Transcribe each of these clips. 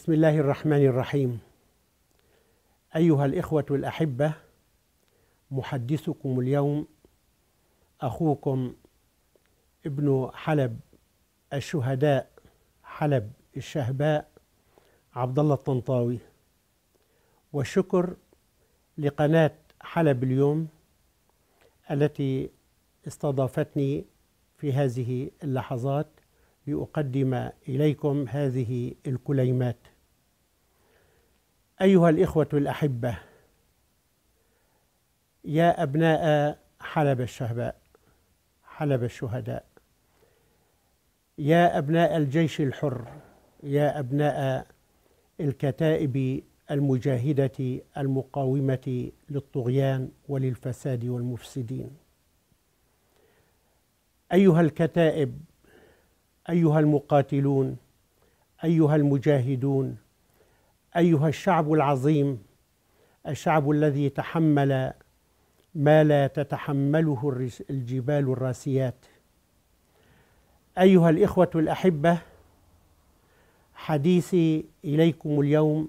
بسم الله الرحمن الرحيم أيها الإخوة الأحبة محدثكم اليوم أخوكم ابن حلب الشهداء حلب الشهباء عبد الله الطنطاوي والشكر لقناة حلب اليوم التي استضافتني في هذه اللحظات لأقدم إليكم هذه الكليمات أيها الإخوة الأحبة يا أبناء حلب الشهباء حلب الشهداء يا أبناء الجيش الحر يا أبناء الكتائب المجاهدة المقاومة للطغيان وللفساد والمفسدين أيها الكتائب أيها المقاتلون أيها المجاهدون ايها الشعب العظيم الشعب الذي تحمل ما لا تتحمله الجبال الراسيات ايها الاخوه الاحبه حديثي اليكم اليوم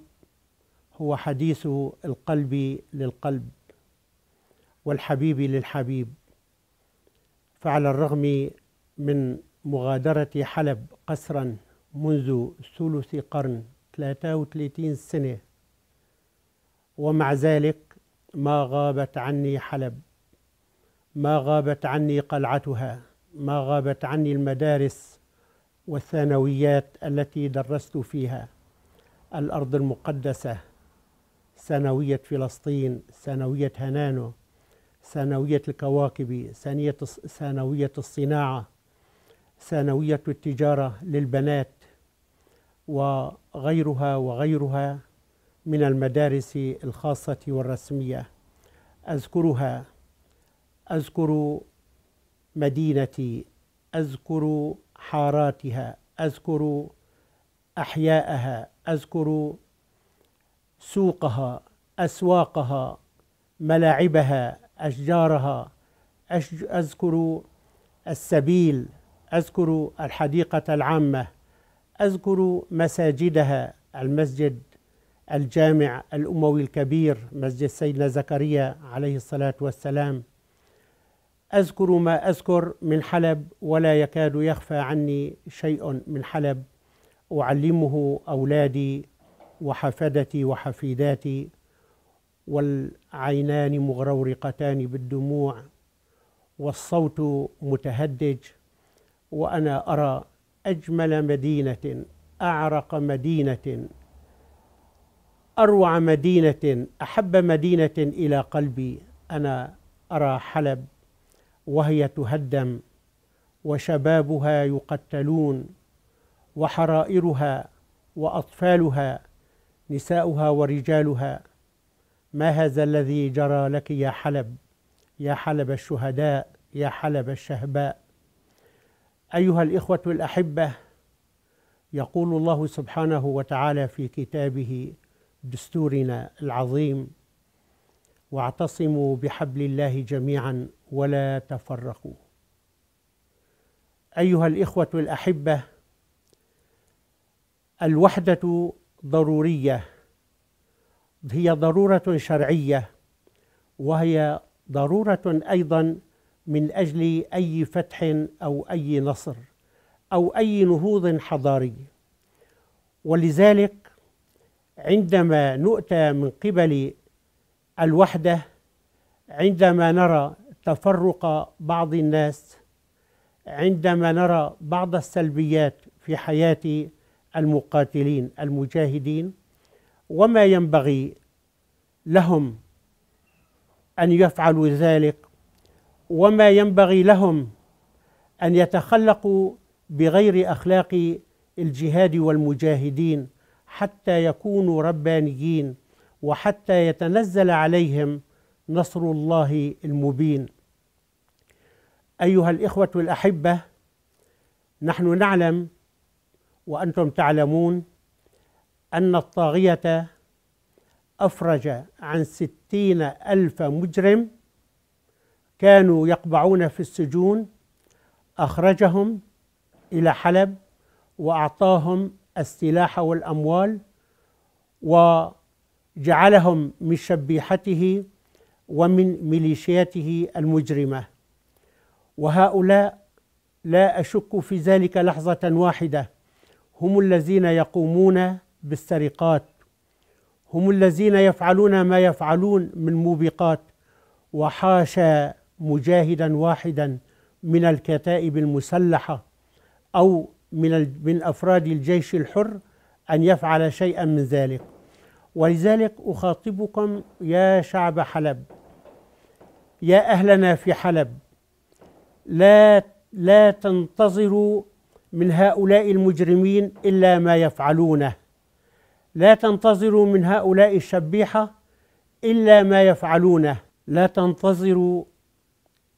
هو حديث القلب للقلب والحبيب للحبيب فعلى الرغم من مغادره حلب قسرا منذ ثلث قرن 33 سنة ومع ذلك ما غابت عني حلب ما غابت عني قلعتها ما غابت عني المدارس والثانويات التي درست فيها الأرض المقدسة ثانوية فلسطين ثانوية هنانو ثانوية الكواكب ثانوية الصناعة ثانوية التجارة للبنات وغيرها وغيرها من المدارس الخاصة والرسمية أذكرها أذكر مدينتي أذكر حاراتها أذكر أحياءها أذكر سوقها أسواقها ملاعبها أشجارها أذكر السبيل أذكر الحديقة العامة أذكر مساجدها المسجد الجامع الأموي الكبير مسجد سيدنا زكريا عليه الصلاة والسلام أذكر ما أذكر من حلب ولا يكاد يخفى عني شيء من حلب أعلمه أولادي وحفدتي وحفيداتي والعينان مغرورقتان بالدموع والصوت متهدج وأنا أرى أجمل مدينة أعرق مدينة أروع مدينة أحب مدينة إلى قلبي أنا أرى حلب وهي تهدم وشبابها يقتلون وحرائرها وأطفالها نساؤها ورجالها ما هذا الذي جرى لك يا حلب يا حلب الشهداء يا حلب الشهباء ايها الاخوه الاحبه يقول الله سبحانه وتعالى في كتابه دستورنا العظيم واعتصموا بحبل الله جميعا ولا تفرقوا ايها الاخوه الاحبه الوحده ضروريه هي ضروره شرعيه وهي ضروره ايضا من أجل أي فتح أو أي نصر أو أي نهوض حضاري ولذلك عندما نؤتى من قبل الوحدة عندما نرى تفرق بعض الناس عندما نرى بعض السلبيات في حياة المقاتلين المجاهدين وما ينبغي لهم أن يفعلوا ذلك وما ينبغي لهم ان يتخلقوا بغير اخلاق الجهاد والمجاهدين حتى يكونوا ربانيين وحتى يتنزل عليهم نصر الله المبين ايها الاخوه الاحبه نحن نعلم وانتم تعلمون ان الطاغيه افرج عن ستين الف مجرم كانوا يقبعون في السجون أخرجهم إلى حلب وأعطاهم السلاح والأموال وجعلهم من شبيحته ومن ميليشياته المجرمة وهؤلاء لا أشك في ذلك لحظة واحدة هم الذين يقومون بالسرقات هم الذين يفعلون ما يفعلون من موبقات وحاشا مجاهدا واحدا من الكتائب المسلحه او من من افراد الجيش الحر ان يفعل شيئا من ذلك ولذلك اخاطبكم يا شعب حلب يا اهلنا في حلب لا لا تنتظروا من هؤلاء المجرمين الا ما يفعلونه لا تنتظروا من هؤلاء الشبيحه الا ما يفعلونه لا تنتظروا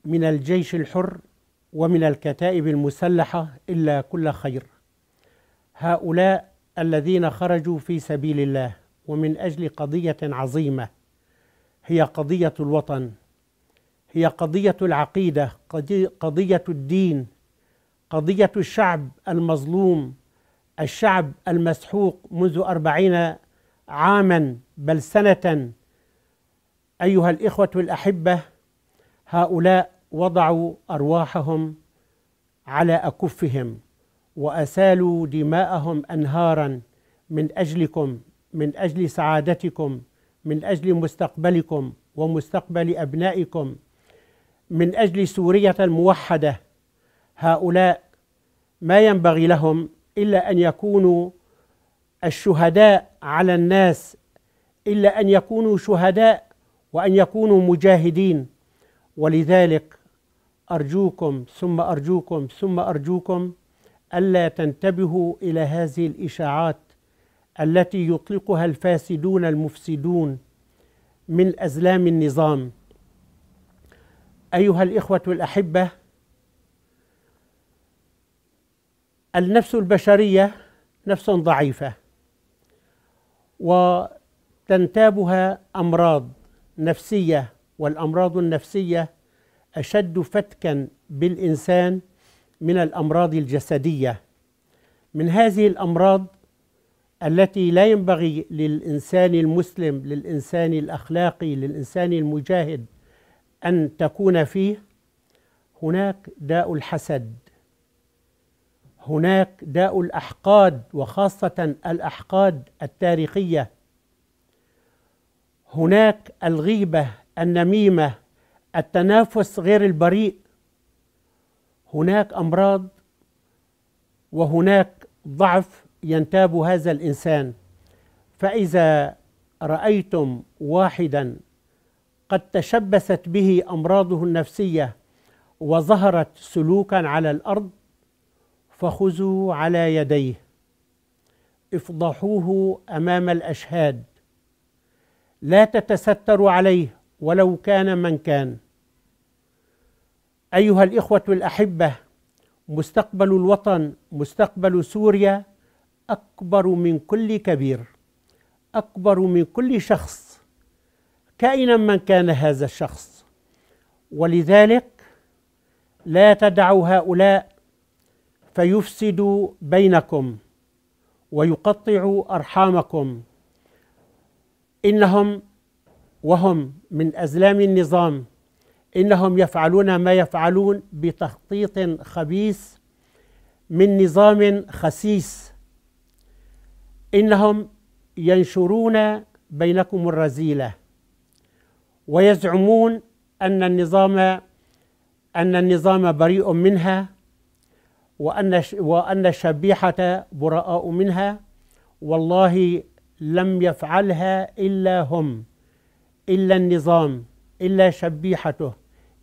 من الجيش الحر ومن الكتائب المسلحة إلا كل خير هؤلاء الذين خرجوا في سبيل الله ومن أجل قضية عظيمة هي قضية الوطن هي قضية العقيدة قضية الدين قضية الشعب المظلوم الشعب المسحوق منذ أربعين عاما بل سنة أيها الإخوة الأحبة هؤلاء وضعوا أرواحهم على أكفهم وأسالوا دماءهم أنهارا من أجلكم من أجل سعادتكم من أجل مستقبلكم ومستقبل أبنائكم من أجل سورية الموحدة هؤلاء ما ينبغي لهم إلا أن يكونوا الشهداء على الناس إلا أن يكونوا شهداء وأن يكونوا مجاهدين ولذلك أرجوكم ثم أرجوكم ثم أرجوكم ألا تنتبهوا إلى هذه الإشاعات التي يطلقها الفاسدون المفسدون من أزلام النظام أيها الإخوة الأحبة النفس البشرية نفس ضعيفة وتنتابها أمراض نفسية والأمراض النفسية أشد فتكا بالإنسان من الأمراض الجسدية من هذه الأمراض التي لا ينبغي للإنسان المسلم للإنسان الأخلاقي للإنسان المجاهد أن تكون فيه هناك داء الحسد هناك داء الأحقاد وخاصة الأحقاد التاريخية هناك الغيبة النميمه التنافس غير البريء هناك امراض وهناك ضعف ينتاب هذا الانسان فاذا رايتم واحدا قد تشبثت به امراضه النفسيه وظهرت سلوكا على الارض فخذوا على يديه افضحوه امام الاشهاد لا تتستروا عليه ولو كان من كان ايها الاخوه الاحبه مستقبل الوطن مستقبل سوريا اكبر من كل كبير اكبر من كل شخص كائنا من كان هذا الشخص ولذلك لا تدعوا هؤلاء فيفسدوا بينكم ويقطعوا ارحامكم انهم وهم من أزلام النظام إنهم يفعلون ما يفعلون بتخطيط خبيث من نظام خسيس إنهم ينشرون بينكم الرذيلة ويزعمون أن النظام أن النظام بريء منها وأن وأن الشبيحة براء منها والله لم يفعلها إلا هم إلا النظام إلا شبيحته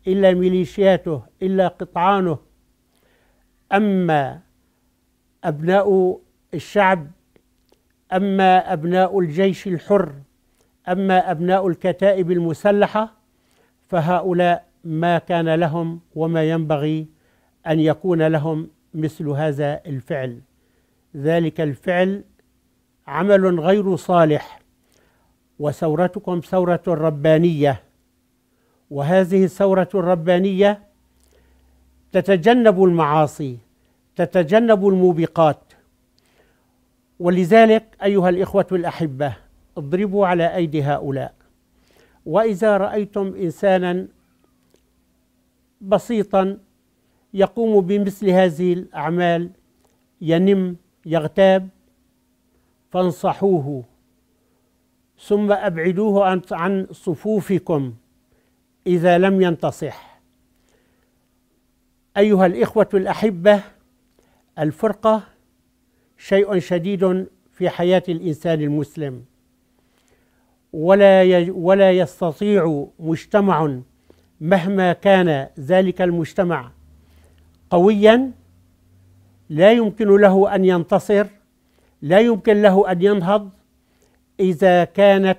إلا ميليشياته إلا قطعانه أما أبناء الشعب أما أبناء الجيش الحر أما أبناء الكتائب المسلحة فهؤلاء ما كان لهم وما ينبغي أن يكون لهم مثل هذا الفعل ذلك الفعل عمل غير صالح وثورتكم ثورة ربانية وهذه الثورة الربانية تتجنب المعاصي تتجنب الموبقات ولذلك أيها الإخوة الأحبة اضربوا على أيدي هؤلاء وإذا رأيتم إنسانا بسيطا يقوم بمثل هذه الأعمال ينم يغتاب فانصحوه ثم أبعدوه عن صفوفكم إذا لم ينتصح أيها الإخوة الأحبة الفرقة شيء شديد في حياة الإنسان المسلم ولا ولا يستطيع مجتمع مهما كان ذلك المجتمع قويا لا يمكن له أن ينتصر لا يمكن له أن ينهض إذا كانت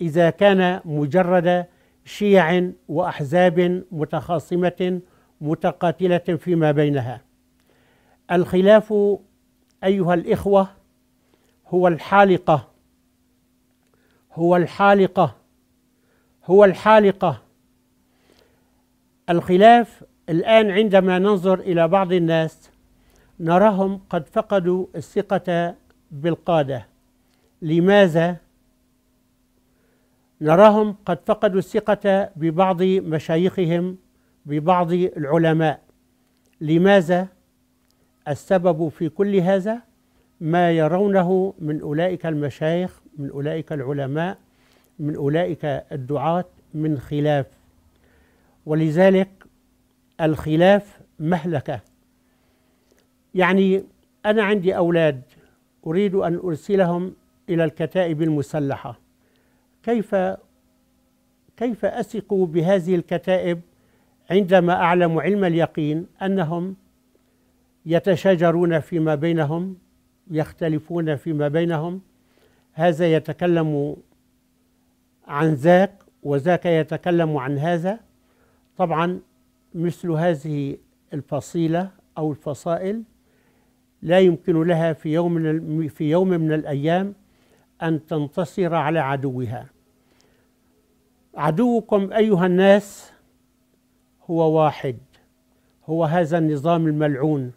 إذا كان مجرد شيع وأحزاب متخاصمة متقاتلة فيما بينها الخلاف أيها الإخوة هو الحالقة هو الحالقة هو الحالقة الخلاف الآن عندما ننظر إلى بعض الناس نراهم قد فقدوا الثقة بالقادة لماذا نراهم قد فقدوا الثقة ببعض مشايخهم ببعض العلماء لماذا السبب في كل هذا ما يرونه من أولئك المشايخ من أولئك العلماء من أولئك الدعاة من خلاف ولذلك الخلاف مهلكة يعني أنا عندي أولاد أريد أن أرسلهم إلى الكتائب المسلحة كيف كيف أثق بهذه الكتائب عندما أعلم علم اليقين أنهم يتشاجرون فيما بينهم يختلفون فيما بينهم هذا يتكلم عن ذاك وذاك يتكلم عن هذا طبعا مثل هذه الفصيلة أو الفصائل لا يمكن لها في يوم في يوم من الأيام أن تنتصر على عدوها عدوكم أيها الناس هو واحد هو هذا النظام الملعون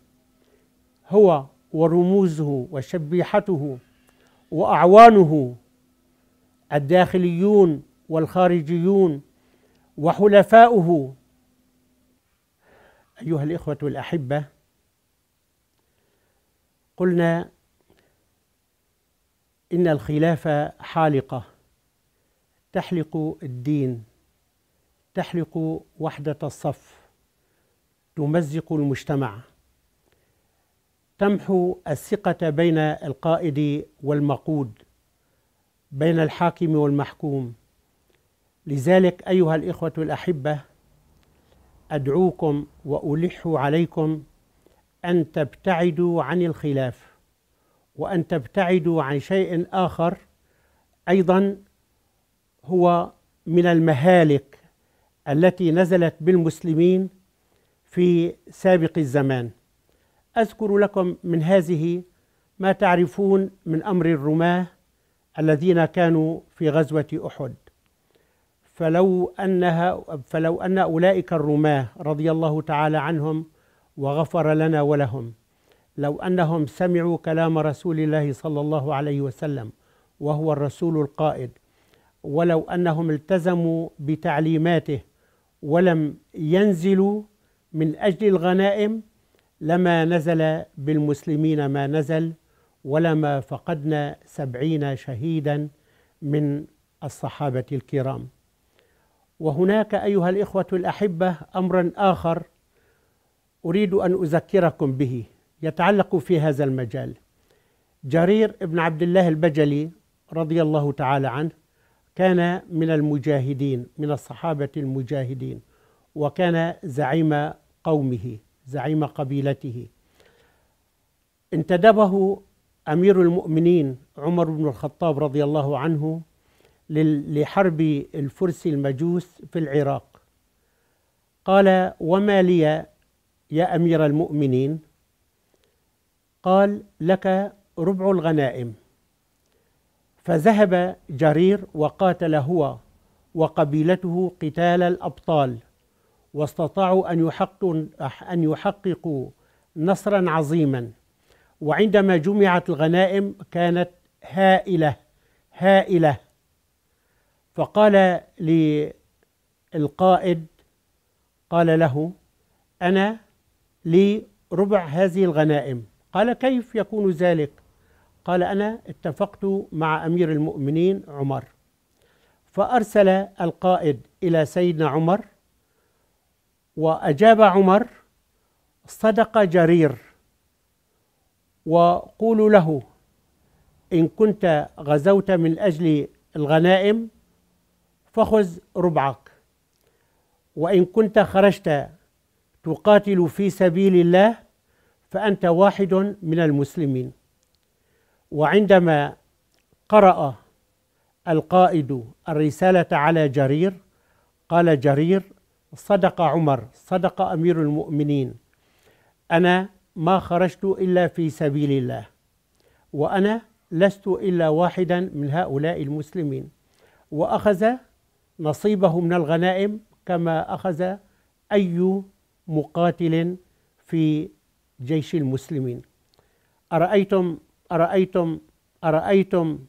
هو ورموزه وشبيحته وأعوانه الداخليون والخارجيون وحلفاؤه أيها الإخوة الأحبة قلنا إن الخلافة حالقة تحلق الدين تحلق وحدة الصف تمزق المجتمع تمحو الثقة بين القائد والمقود بين الحاكم والمحكوم لذلك أيها الإخوة الأحبة أدعوكم وألح عليكم أن تبتعدوا عن الخلاف وأن تبتعدوا عن شيء آخر أيضا هو من المهالك التي نزلت بالمسلمين في سابق الزمان أذكر لكم من هذه ما تعرفون من أمر الرماة الذين كانوا في غزوة أحد فلو أنها فلو أن أولئك الرماة رضي الله تعالى عنهم وغفر لنا ولهم لو انهم سمعوا كلام رسول الله صلى الله عليه وسلم وهو الرسول القائد ولو انهم التزموا بتعليماته ولم ينزلوا من اجل الغنائم لما نزل بالمسلمين ما نزل ولما فقدنا سبعين شهيدا من الصحابه الكرام وهناك ايها الاخوه الاحبه امرا اخر اريد ان اذكركم به يتعلق في هذا المجال جرير بن عبد الله البجلي رضي الله تعالى عنه كان من المجاهدين من الصحابة المجاهدين وكان زعيم قومه زعيم قبيلته انتدبه أمير المؤمنين عمر بن الخطاب رضي الله عنه لحرب الفرس المجوس في العراق قال وما لي يا أمير المؤمنين قال لك ربع الغنائم فذهب جرير وقاتل هو وقبيلته قتال الأبطال واستطاعوا أن يحققوا, أن يحققوا نصرا عظيما وعندما جمعت الغنائم كانت هائلة هائلة فقال للقائد قال له أنا لي ربع هذه الغنائم قال كيف يكون ذلك قال أنا اتفقت مع أمير المؤمنين عمر فأرسل القائد إلى سيدنا عمر وأجاب عمر صدق جرير وقولوا له إن كنت غزوت من أجل الغنائم فخذ ربعك وإن كنت خرجت تقاتل في سبيل الله فأنت واحد من المسلمين وعندما قرأ القائد الرسالة على جرير قال جرير صدق عمر صدق أمير المؤمنين أنا ما خرجت إلا في سبيل الله وأنا لست إلا واحدا من هؤلاء المسلمين وأخذ نصيبه من الغنائم كما أخذ أي مقاتل في جيش المسلمين أرأيتم أرأيتم أرأيتم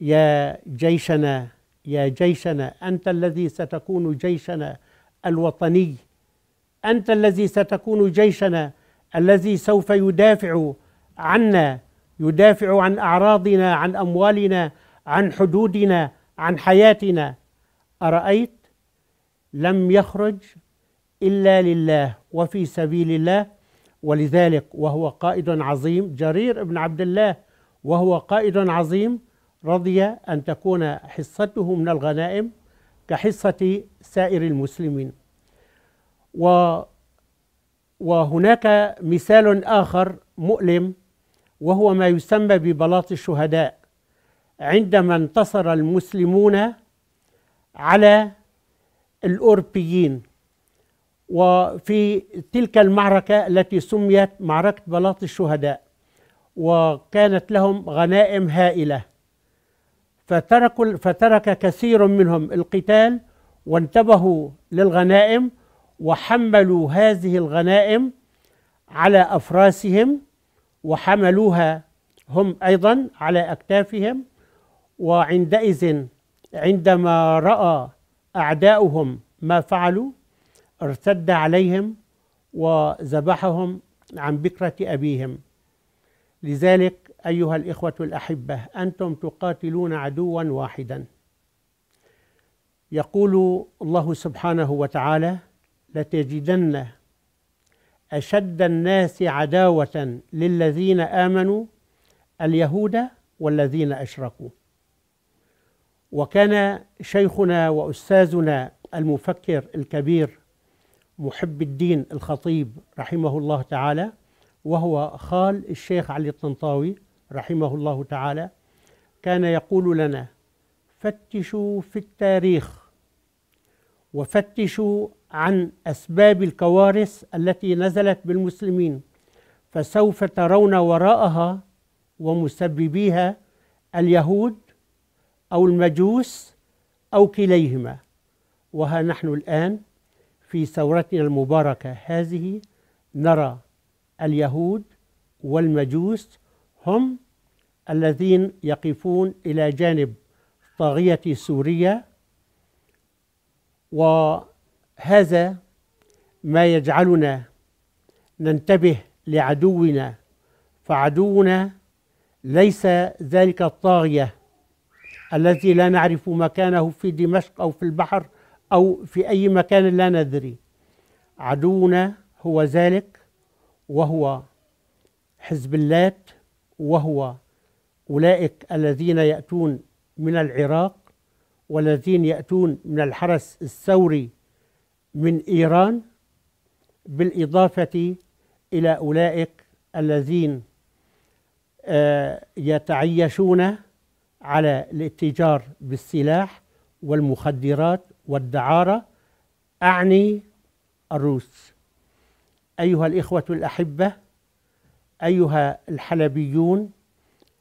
يا جيشنا يا جيشنا أنت الذي ستكون جيشنا الوطني أنت الذي ستكون جيشنا الذي سوف يدافع عنا يدافع عن أعراضنا عن أموالنا عن حدودنا عن حياتنا أرأيت لم يخرج إلا لله وفي سبيل الله ولذلك وهو قائد عظيم جرير بن عبد الله وهو قائد عظيم رضي أن تكون حصته من الغنائم كحصة سائر المسلمين و وهناك مثال آخر مؤلم وهو ما يسمى ببلاط الشهداء عندما انتصر المسلمون على الأوروبيين وفي تلك المعركة التي سميت معركة بلاط الشهداء وكانت لهم غنائم هائلة فتركوا فترك كثير منهم القتال وانتبهوا للغنائم وحملوا هذه الغنائم على أفراسهم وحملوها هم أيضا على أكتافهم وعندئذ عندما رأى أعداؤهم ما فعلوا ارتد عليهم وذبحهم عن بكرة أبيهم لذلك أيها الإخوة الأحبة أنتم تقاتلون عدوا واحدا يقول الله سبحانه وتعالى لتجدن أشد الناس عداوة للذين آمنوا اليهود والذين أشركوا وكان شيخنا وأستاذنا المفكر الكبير محب الدين الخطيب رحمه الله تعالى وهو خال الشيخ علي الطنطاوي رحمه الله تعالى كان يقول لنا فتشوا في التاريخ وفتشوا عن اسباب الكوارث التي نزلت بالمسلمين فسوف ترون وراءها ومسببيها اليهود او المجوس او كليهما وها نحن الان في ثورتنا المباركة هذه نرى اليهود والمجوس هم الذين يقفون إلى جانب طاغية سوريا وهذا ما يجعلنا ننتبه لعدونا فعدونا ليس ذلك الطاغية الذي لا نعرف مكانه في دمشق أو في البحر أو في أي مكان لا ندري عدونا هو ذلك وهو حزب اللات وهو أولئك الذين يأتون من العراق والذين يأتون من الحرس الثوري من إيران بالإضافة إلى أولئك الذين آه، يتعيشون على الاتجار بالسلاح والمخدرات والدعارة أعني الروس أيها الإخوة الأحبة أيها الحلبيون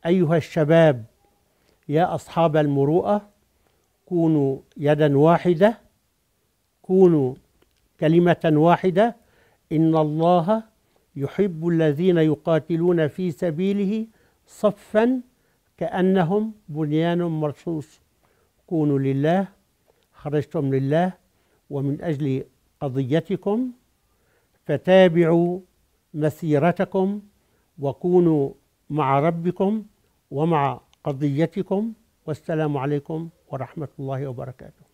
أيها الشباب يا أصحاب المروءة كونوا يدا واحدة كونوا كلمة واحدة إن الله يحب الذين يقاتلون في سبيله صفا كأنهم بنيان مرصوص كونوا لله خرجتم لله ومن أجل قضيتكم فتابعوا مسيرتكم وكونوا مع ربكم ومع قضيتكم والسلام عليكم ورحمة الله وبركاته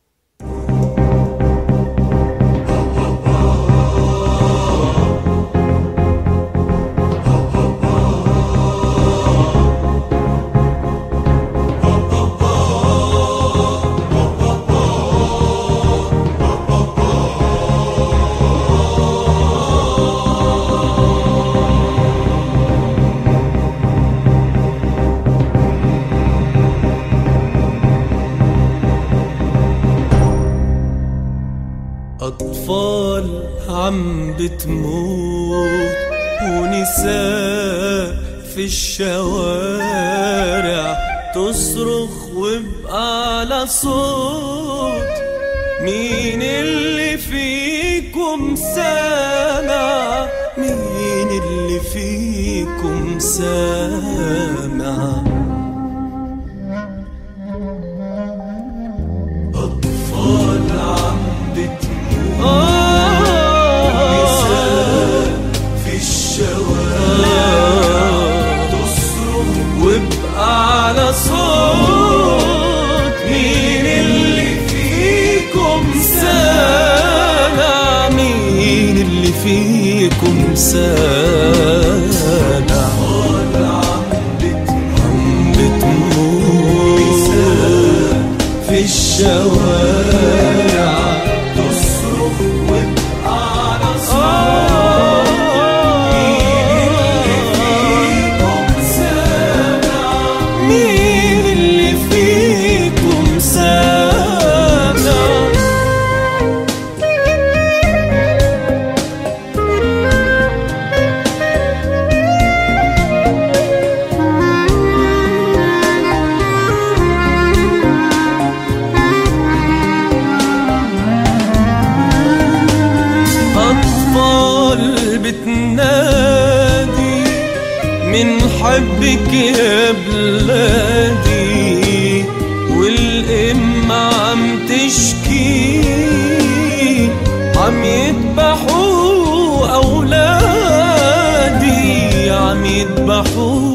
عم بتموت ونساء في الشوارع تصرخ وبأعلى صوت مين اللي فيكم سامع مين اللي فيكم سامع بسانا عم بتموت في الشوارع الام عم تشكي عم يذبحوا اولادي عم يذبحوا